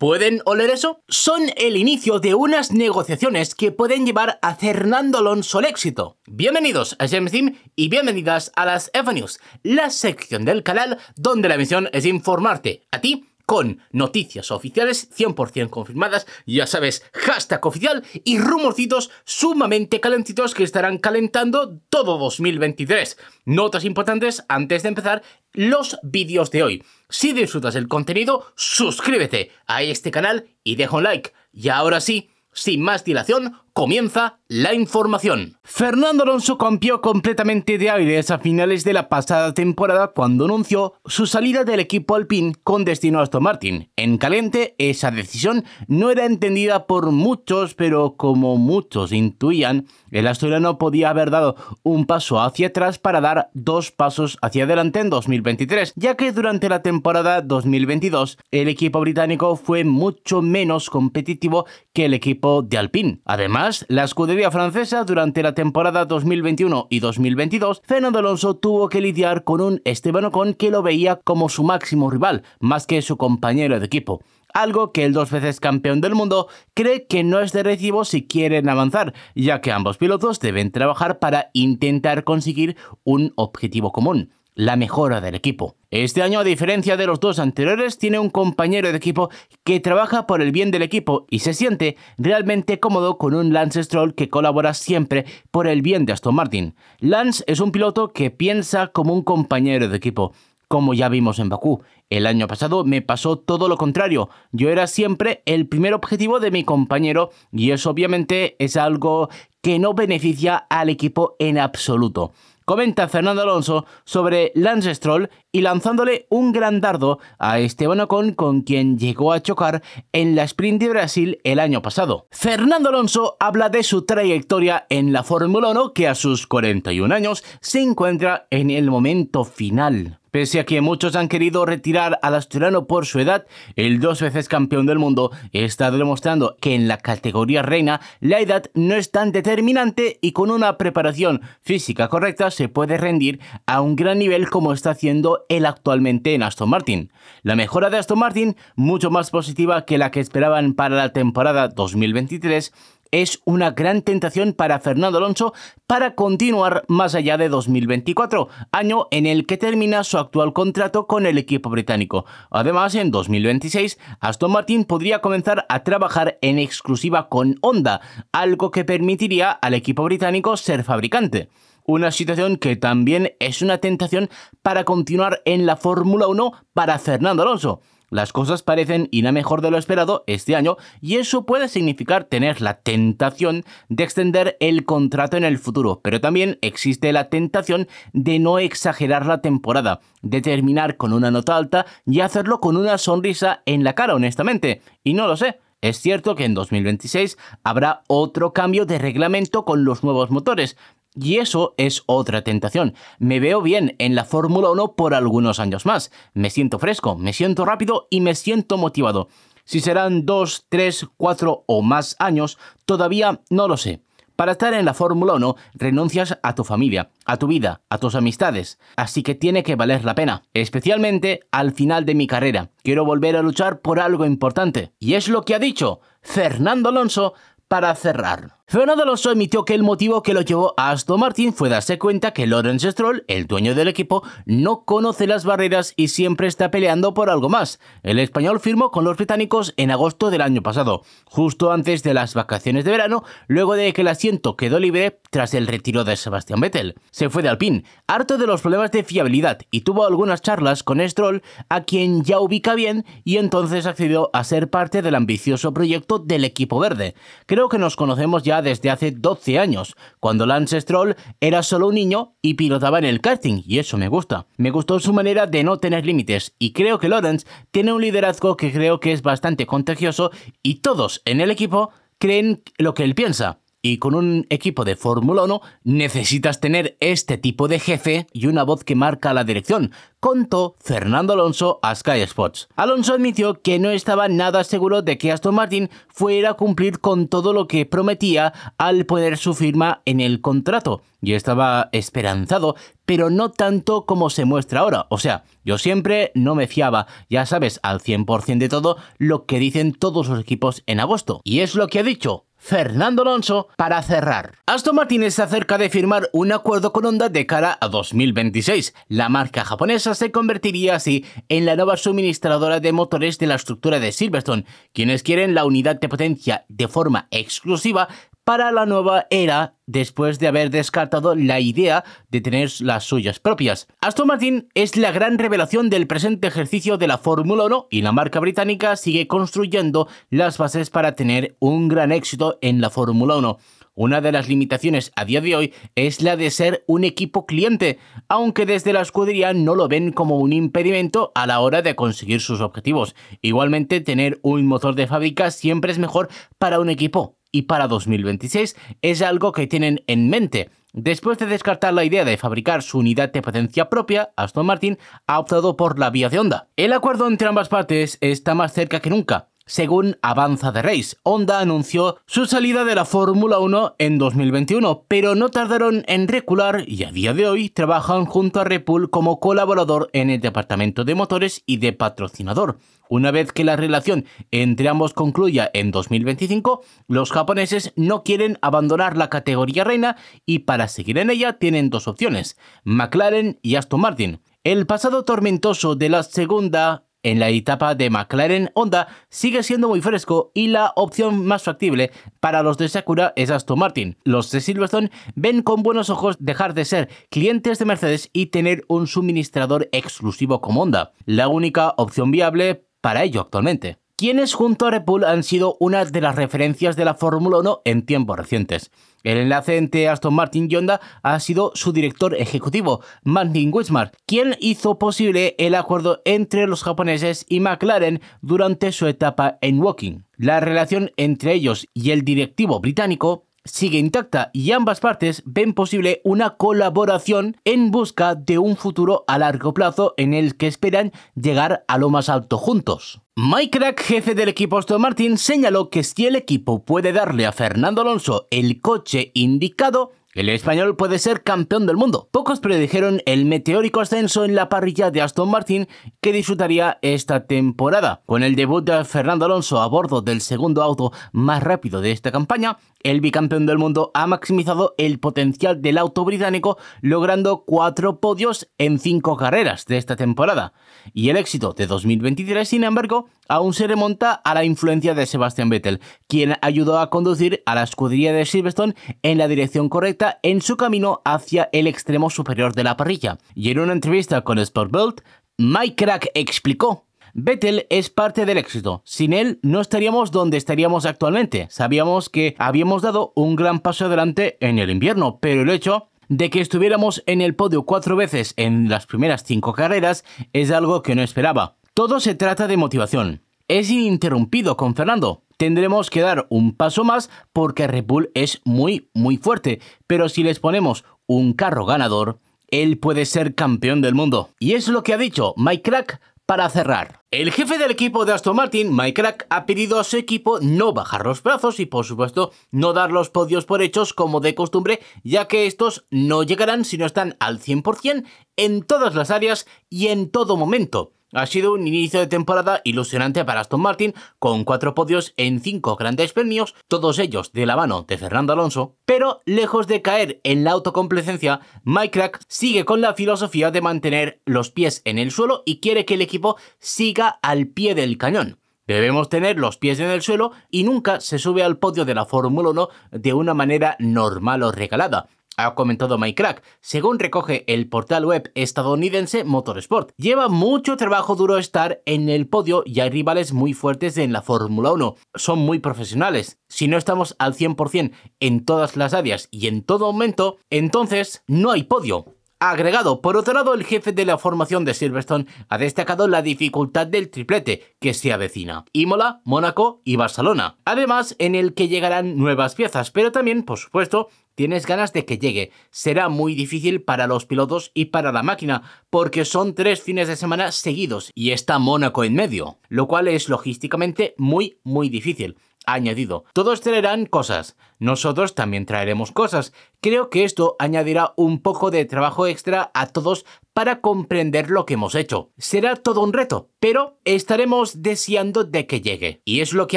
¿Pueden oler eso? Son el inicio de unas negociaciones que pueden llevar a Fernando Alonso al éxito. Bienvenidos a James Team y bienvenidas a las FNews, la sección del canal donde la misión es informarte a ti con noticias oficiales 100% confirmadas, ya sabes, hashtag oficial y rumorcitos sumamente calentitos que estarán calentando todo 2023. Notas importantes antes de empezar los vídeos de hoy. Si disfrutas el contenido, suscríbete a este canal y deja un like. Y ahora sí, sin más dilación, comienza la información. Fernando Alonso cambió completamente de aires a finales de la pasada temporada cuando anunció su salida del equipo Alpine con destino a Aston Martin. En caliente, esa decisión no era entendida por muchos, pero como muchos intuían, el asturiano podía haber dado un paso hacia atrás para dar dos pasos hacia adelante en 2023, ya que durante la temporada 2022 el equipo británico fue mucho menos competitivo que el equipo de Alpine. Además, la escudería francesa, durante la temporada 2021 y 2022, Fernando Alonso tuvo que lidiar con un Esteban Ocon que lo veía como su máximo rival, más que su compañero de equipo algo que el dos veces campeón del mundo cree que no es de recibo si quieren avanzar, ya que ambos pilotos deben trabajar para intentar conseguir un objetivo común, la mejora del equipo. Este año, a diferencia de los dos anteriores, tiene un compañero de equipo que trabaja por el bien del equipo y se siente realmente cómodo con un Lance Stroll que colabora siempre por el bien de Aston Martin. Lance es un piloto que piensa como un compañero de equipo como ya vimos en Bakú. El año pasado me pasó todo lo contrario. Yo era siempre el primer objetivo de mi compañero y eso obviamente es algo que no beneficia al equipo en absoluto comenta Fernando Alonso sobre Lance Stroll y lanzándole un gran dardo a Esteban Ocon con quien llegó a chocar en la Sprint de Brasil el año pasado. Fernando Alonso habla de su trayectoria en la Fórmula 1 que a sus 41 años se encuentra en el momento final Pese a que muchos han querido retirar al asturiano por su edad, el dos veces campeón del mundo está demostrando que en la categoría reina la edad no es tan determinante y con una preparación física correcta se puede rendir a un gran nivel como está haciendo él actualmente en Aston Martin. La mejora de Aston Martin, mucho más positiva que la que esperaban para la temporada 2023, es una gran tentación para Fernando Alonso para continuar más allá de 2024, año en el que termina su actual contrato con el equipo británico. Además, en 2026, Aston Martin podría comenzar a trabajar en exclusiva con Honda, algo que permitiría al equipo británico ser fabricante una situación que también es una tentación para continuar en la Fórmula 1 para Fernando Alonso. Las cosas parecen ir a mejor de lo esperado este año y eso puede significar tener la tentación de extender el contrato en el futuro, pero también existe la tentación de no exagerar la temporada, de terminar con una nota alta y hacerlo con una sonrisa en la cara, honestamente. Y no lo sé. Es cierto que en 2026 habrá otro cambio de reglamento con los nuevos motores, y eso es otra tentación. Me veo bien en la Fórmula 1 por algunos años más. Me siento fresco, me siento rápido y me siento motivado. Si serán dos, tres, cuatro o más años, todavía no lo sé. Para estar en la Fórmula 1 renuncias a tu familia, a tu vida, a tus amistades, así que tiene que valer la pena, especialmente al final de mi carrera. Quiero volver a luchar por algo importante. Y es lo que ha dicho Fernando Alonso para cerrar. Fernando Alonso admitió que el motivo que lo llevó a Aston Martin fue darse cuenta que Lawrence Stroll, el dueño del equipo, no conoce las barreras y siempre está peleando por algo más. El español firmó con los británicos en agosto del año pasado, justo antes de las vacaciones de verano, luego de que el asiento quedó libre tras el retiro de Sebastián Vettel. Se fue de Alpine, harto de los problemas de fiabilidad y tuvo algunas charlas con Stroll, a quien ya ubica bien y entonces accedió a ser parte del ambicioso proyecto del equipo verde. Creo que nos conocemos ya desde hace 12 años, cuando Lance Stroll era solo un niño y pilotaba en el karting, y eso me gusta. Me gustó su manera de no tener límites, y creo que Lawrence tiene un liderazgo que creo que es bastante contagioso, y todos en el equipo creen lo que él piensa. Y con un equipo de Fórmula 1 necesitas tener este tipo de jefe y una voz que marca la dirección, contó Fernando Alonso a Sky Sports. Alonso admitió que no estaba nada seguro de que Aston Martin fuera a cumplir con todo lo que prometía al poner su firma en el contrato. Yo estaba esperanzado, pero no tanto como se muestra ahora. O sea, yo siempre no me fiaba, ya sabes, al 100% de todo lo que dicen todos los equipos en agosto. Y es lo que ha dicho Fernando Alonso para cerrar. Aston Martin está acerca de firmar un acuerdo con Honda de cara a 2026. La marca japonesa se convertiría así en la nueva suministradora de motores de la estructura de Silverstone, quienes quieren la unidad de potencia de forma exclusiva para la nueva era después de haber descartado la idea de tener las suyas propias. Aston Martin es la gran revelación del presente ejercicio de la Fórmula 1 y la marca británica sigue construyendo las bases para tener un gran éxito en la Fórmula 1. Una de las limitaciones a día de hoy es la de ser un equipo cliente, aunque desde la escudería no lo ven como un impedimento a la hora de conseguir sus objetivos. Igualmente, tener un motor de fábrica siempre es mejor para un equipo y para 2026 es algo que tienen en mente. Después de descartar la idea de fabricar su unidad de potencia propia, Aston Martin ha optado por la vía de Honda. El acuerdo entre ambas partes está más cerca que nunca según avanza de Race. Honda anunció su salida de la Fórmula 1 en 2021, pero no tardaron en recular y a día de hoy trabajan junto a Repul como colaborador en el departamento de motores y de patrocinador. Una vez que la relación entre ambos concluya en 2025, los japoneses no quieren abandonar la categoría reina y para seguir en ella tienen dos opciones, McLaren y Aston Martin. El pasado tormentoso de la segunda en la etapa de McLaren, Honda sigue siendo muy fresco y la opción más factible para los de Sakura es Aston Martin. Los de Silverstone ven con buenos ojos dejar de ser clientes de Mercedes y tener un suministrador exclusivo como Honda, la única opción viable para ello actualmente quienes junto a Red Bull han sido una de las referencias de la Fórmula 1 en tiempos recientes. El enlace entre Aston Martin y Honda ha sido su director ejecutivo, Martin Wismar, quien hizo posible el acuerdo entre los japoneses y McLaren durante su etapa en Woking. La relación entre ellos y el directivo británico sigue intacta y ambas partes ven posible una colaboración en busca de un futuro a largo plazo en el que esperan llegar a lo más alto juntos. Mike Crack, jefe del equipo Aston Martin, señaló que si el equipo puede darle a Fernando Alonso el coche indicado, el español puede ser campeón del mundo. Pocos predijeron el meteórico ascenso en la parrilla de Aston Martin que disfrutaría esta temporada. Con el debut de Fernando Alonso a bordo del segundo auto más rápido de esta campaña, el bicampeón del mundo ha maximizado el potencial del auto británico logrando cuatro podios en cinco carreras de esta temporada. Y el éxito de 2023, sin embargo, aún se remonta a la influencia de Sebastian Vettel, quien ayudó a conducir a la escudería de Silverstone en la dirección correcta en su camino hacia el extremo superior de la parrilla. Y en una entrevista con Sportbelt, Mike Crack explicó Vettel es parte del éxito. Sin él no estaríamos donde estaríamos actualmente. Sabíamos que habíamos dado un gran paso adelante en el invierno, pero el hecho de que estuviéramos en el podio cuatro veces en las primeras cinco carreras es algo que no esperaba. Todo se trata de motivación. Es ininterrumpido con Fernando tendremos que dar un paso más porque Red Bull es muy, muy fuerte. Pero si les ponemos un carro ganador, él puede ser campeón del mundo. Y es lo que ha dicho Mike Crack para cerrar. El jefe del equipo de Aston Martin, Mike Crack, ha pedido a su equipo no bajar los brazos y por supuesto no dar los podios por hechos como de costumbre, ya que estos no llegarán si no están al 100% en todas las áreas y en todo momento. Ha sido un inicio de temporada ilusionante para Aston Martin, con cuatro podios en cinco grandes premios, todos ellos de la mano de Fernando Alonso, pero lejos de caer en la autocomplacencia, Mike Crack sigue con la filosofía de mantener los pies en el suelo y quiere que el equipo siga al pie del cañón. Debemos tener los pies en el suelo y nunca se sube al podio de la Fórmula 1 de una manera normal o regalada ha comentado Crack, según recoge el portal web estadounidense Motorsport. Lleva mucho trabajo duro estar en el podio y hay rivales muy fuertes en la Fórmula 1. Son muy profesionales. Si no estamos al 100% en todas las áreas y en todo momento, entonces no hay podio. Agregado, por otro lado, el jefe de la formación de Silverstone ha destacado la dificultad del triplete que se avecina. Imola, Mónaco y Barcelona. Además, en el que llegarán nuevas piezas, pero también, por supuesto, tienes ganas de que llegue. Será muy difícil para los pilotos y para la máquina, porque son tres fines de semana seguidos y está Mónaco en medio, lo cual es logísticamente muy, muy difícil. Añadido, todos traerán cosas, nosotros también traeremos cosas. Creo que esto añadirá un poco de trabajo extra a todos para comprender lo que hemos hecho. Será todo un reto, pero estaremos deseando de que llegue. Y es lo que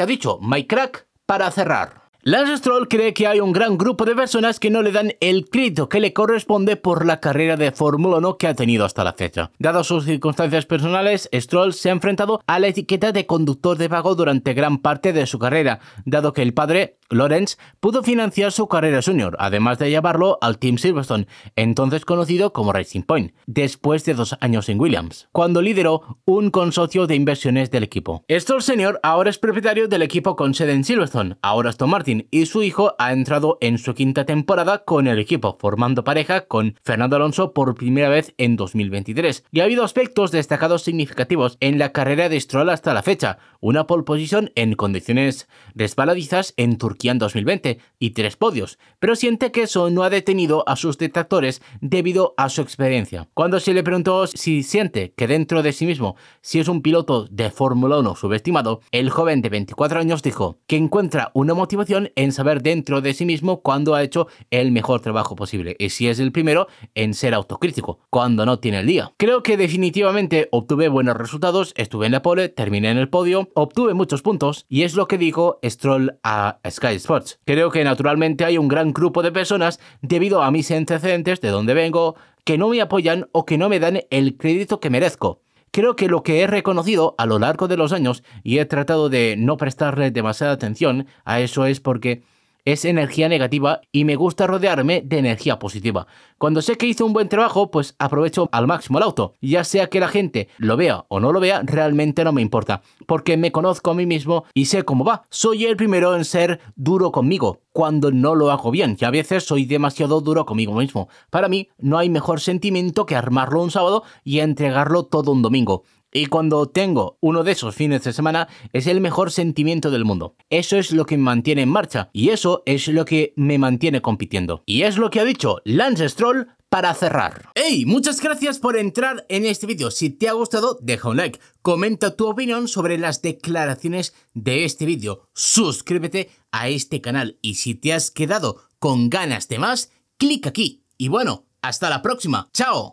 ha dicho Mycrack para cerrar. Lance Stroll cree que hay un gran grupo de personas que no le dan el crédito que le corresponde por la carrera de Fórmula 1 que ha tenido hasta la fecha. Dado sus circunstancias personales, Stroll se ha enfrentado a la etiqueta de conductor de pago durante gran parte de su carrera, dado que el padre, Lawrence, pudo financiar su carrera senior, además de llevarlo al Team Silverstone, entonces conocido como Racing Point, después de dos años en Williams, cuando lideró un consorcio de inversiones del equipo. Stroll Senior ahora es propietario del equipo con sede en Silverstone, ahora Aston Martin, y su hijo ha entrado en su quinta temporada con el equipo, formando pareja con Fernando Alonso por primera vez en 2023. Y ha habido aspectos destacados significativos en la carrera de Stroll hasta la fecha, una pole position en condiciones resbaladizas en Turquía en 2020 y tres podios, pero siente que eso no ha detenido a sus detractores debido a su experiencia. Cuando se le preguntó si siente que dentro de sí mismo, si es un piloto de Fórmula 1 subestimado, el joven de 24 años dijo que encuentra una motivación en saber dentro de sí mismo cuándo ha hecho el mejor trabajo posible y si es el primero en ser autocrítico cuando no tiene el día. Creo que definitivamente obtuve buenos resultados, estuve en la pole, terminé en el podio, obtuve muchos puntos y es lo que dijo Stroll a Sky Sports. Creo que naturalmente hay un gran grupo de personas debido a mis antecedentes de donde vengo que no me apoyan o que no me dan el crédito que merezco. Creo que lo que he reconocido a lo largo de los años y he tratado de no prestarle demasiada atención a eso es porque es energía negativa y me gusta rodearme de energía positiva. Cuando sé que hice un buen trabajo, pues aprovecho al máximo el auto. Ya sea que la gente lo vea o no lo vea, realmente no me importa, porque me conozco a mí mismo y sé cómo va. Soy el primero en ser duro conmigo cuando no lo hago bien, y a veces soy demasiado duro conmigo mismo. Para mí, no hay mejor sentimiento que armarlo un sábado y entregarlo todo un domingo. Y cuando tengo uno de esos fines de semana, es el mejor sentimiento del mundo. Eso es lo que me mantiene en marcha y eso es lo que me mantiene compitiendo. Y es lo que ha dicho Lance Stroll para cerrar. ¡Hey! Muchas gracias por entrar en este vídeo. Si te ha gustado, deja un like, comenta tu opinión sobre las declaraciones de este vídeo, suscríbete a este canal y si te has quedado con ganas de más, clic aquí. Y bueno, hasta la próxima. ¡Chao!